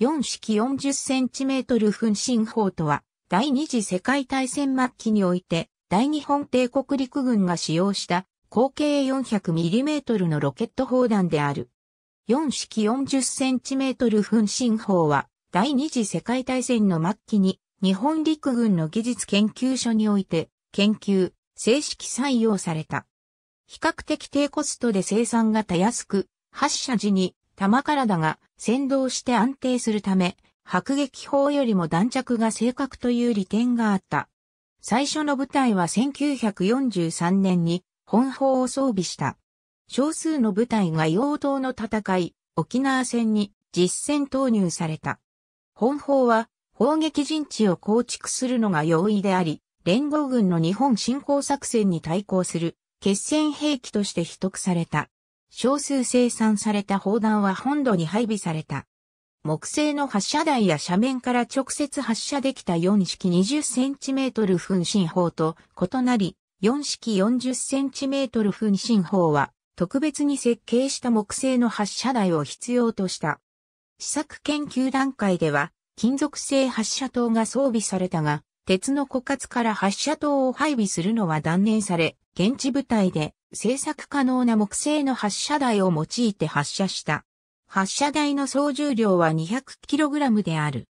4式 40cm 噴進砲とは、第二次世界大戦末期において、大日本帝国陸軍が使用した口径 400mm のロケット砲弾である。4式 40cm 噴進砲は、第二次世界大戦の末期に、日本陸軍の技術研究所において、研究、正式採用された。比較的低コストで生産がたやすく、発射時に弾体が先導して安定するため、迫撃砲よりも弾着が正確という利点があった。最初の部隊は1943年に本砲を装備した。少数の部隊が妖刀の戦い、沖縄戦に実戦投入された。本砲は砲撃陣地を構築するのが容易であり、連合軍の日本侵攻作戦に対抗する決戦兵器として取得された。少数生産された砲弾は本土に配備された。木製の発射台や斜面から直接発射できた4式 20cm 噴進砲と異なり、4式 40cm 噴進砲は特別に設計した木製の発射台を必要とした。試作研究段階では金属製発射塔が装備されたが、鉄の枯渇から発射塔を配備するのは断念され、現地部隊で製作可能な木製の発射台を用いて発射した。発射台の総重量は 200kg である。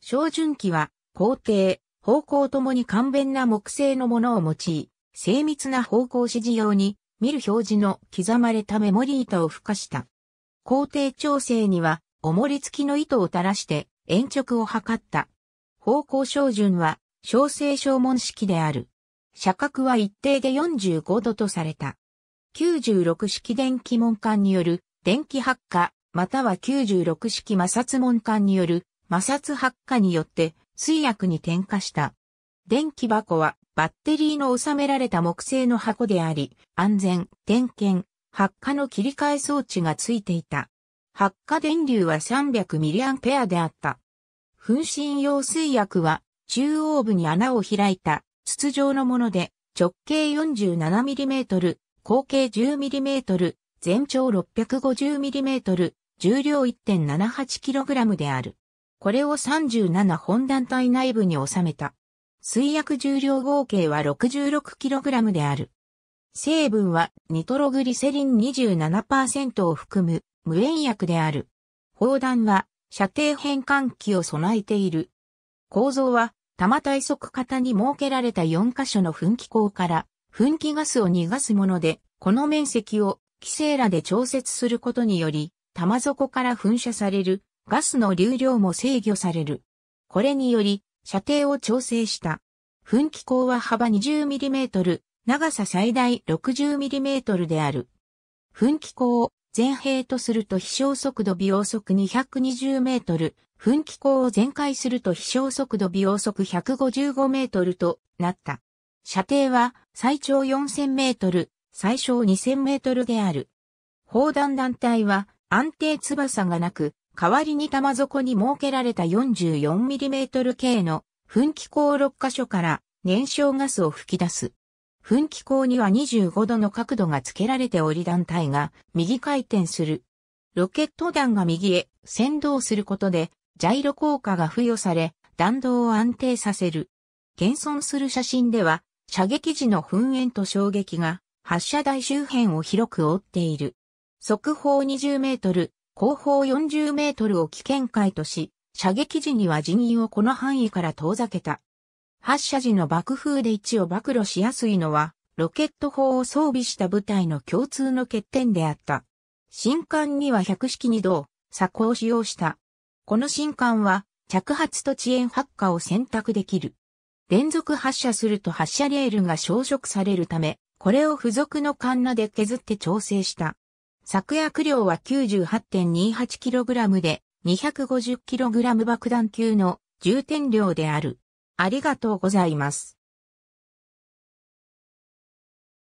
照準器は、工程、方向ともに簡便な木製のものを用い、精密な方向指示用に、見る表示の刻まれたメモリ板を付加した。工程調整には、重り付きの糸を垂らして、延直を測った。方向照準は、小正小問式である。射角は一定で45度とされた。96式電気門管による電気発火、または96式摩擦門管による摩擦発火によって水薬に点火した。電気箱はバッテリーの収められた木製の箱であり、安全、点検、発火の切り替え装置がついていた。発火電流は 300mA であった。噴身用水薬は中央部に穴を開いた筒状のもので直径 47mm 口径 10mm、全長 650mm、重量 1.78kg である。これを37本団体内部に収めた。水薬重量合計は 66kg である。成分はニトログリセリン27%を含む無塩薬である。砲弾は射程変換器を備えている。構造は、玉体側型に設けられた4箇所の噴気口から噴気ガスを逃がすもので、この面積を規制らで調節することにより、玉底から噴射されるガスの流量も制御される。これにより、射程を調整した。噴気口は幅 20mm、長さ最大 60mm である。噴気口を全閉とすると飛翔速度微応速220メートル、噴気口を全開すると飛翔速度微応速155メートルとなった。射程は最長4000メートル、最小2000メートルである。砲弾団体は安定翼がなく、代わりに玉底に設けられた 44mm 系の噴気口6箇所から燃焼ガスを吹き出す。噴気口には25度の角度がつけられており団体が右回転する。ロケット弾が右へ先導することでジャイロ効果が付与され弾道を安定させる。現存する写真では射撃時の噴煙と衝撃が発射台周辺を広く覆っている。速報20メートル、後方40メートルを危険回とし、射撃時には人員をこの範囲から遠ざけた。発射時の爆風で位置を暴露しやすいのは、ロケット砲を装備した部隊の共通の欠点であった。新艦には百式二度、鎖工を使用した。この新艦は、着発と遅延発火を選択できる。連続発射すると発射レールが消食されるため、これを付属のカンナで削って調整した。作薬量は 98.28kg で 250kg 爆弾級の重点量である。ありがとうございます。